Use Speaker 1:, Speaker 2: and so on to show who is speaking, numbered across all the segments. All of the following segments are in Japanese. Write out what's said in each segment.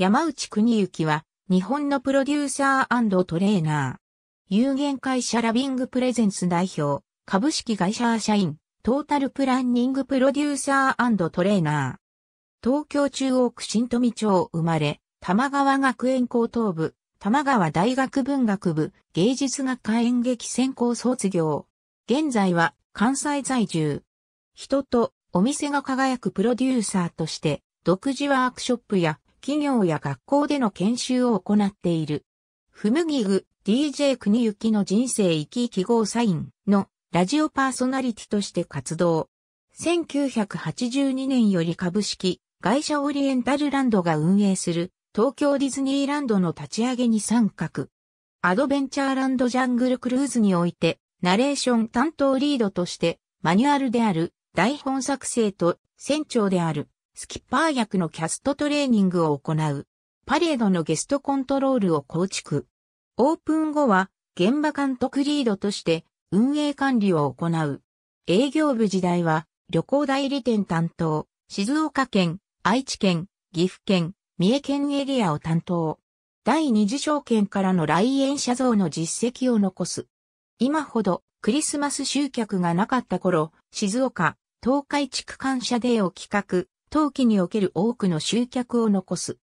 Speaker 1: 山内邦之は、日本のプロデューサートレーナー。有限会社ラビングプレゼンス代表、株式会社社員、トータルプランニングプロデューサートレーナー。東京中央区新富町生まれ、玉川学園高等部、玉川大学文学部、芸術学科演劇専攻卒業。現在は関西在住。人とお店が輝くプロデューサーとして、独自ワークショップや企業や学校での研修を行っている。フムギグ DJ 国行きの人生生き生き号サインのラジオパーソナリティとして活動。1982年より株式会社オリエンタルランドが運営する東京ディズニーランドの立ち上げに参画。アドベンチャーランドジャングルクルーズにおいてナレーション担当リードとしてマニュアルである台本作成と船長であるスキッパー役のキャストトレーニングを行う。パレードのゲストコントロールを構築。オープン後は、現場監督リードとして運営管理を行う。営業部時代は、旅行代理店担当、静岡県、愛知県、岐阜県、三重県エリアを担当。第二次証券からの来園者像の実績を残す。今ほどクリスマス集客がなかった頃、静岡、東海地区感謝デーを企画、冬季における多くの集客を残す。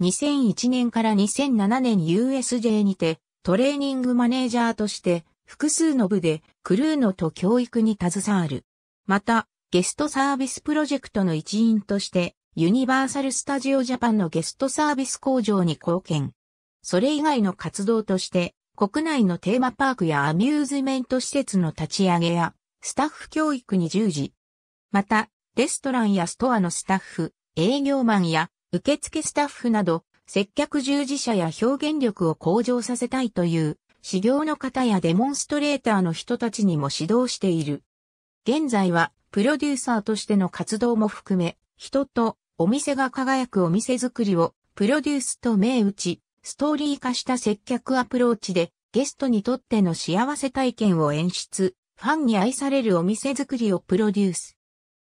Speaker 1: 2001年から2007年 USJ にてトレーニングマネージャーとして複数の部でクルーノと教育に携わる。また、ゲストサービスプロジェクトの一員としてユニバーサル・スタジオ・ジャパンのゲストサービス工場に貢献。それ以外の活動として国内のテーマパークやアミューズメント施設の立ち上げやスタッフ教育に従事。また、レストランやストアのスタッフ、営業マンや受付スタッフなど、接客従事者や表現力を向上させたいという、修行の方やデモンストレーターの人たちにも指導している。現在は、プロデューサーとしての活動も含め、人とお店が輝くお店づくりを、プロデュースと銘打ち、ストーリー化した接客アプローチで、ゲストにとっての幸せ体験を演出、ファンに愛されるお店づくりをプロデュース。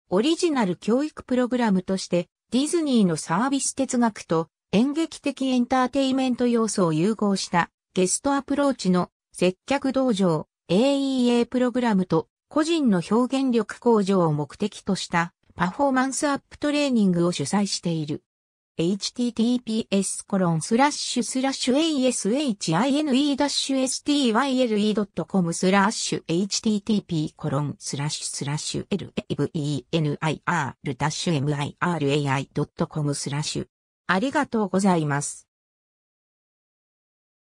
Speaker 1: オリジナル教育プログラムとしてディズニーのサービス哲学と演劇的エンターテイメント要素を融合したゲストアプローチの接客道場 AEA プログラムと個人の表現力向上を目的としたパフォーマンスアップトレーニングを主催している。https コロンスラッシュスラッシュ ashine-style.com スラッシュ http コロンスラッシュスラッシュ levenir-mirai.com スラッシュありがとうございます。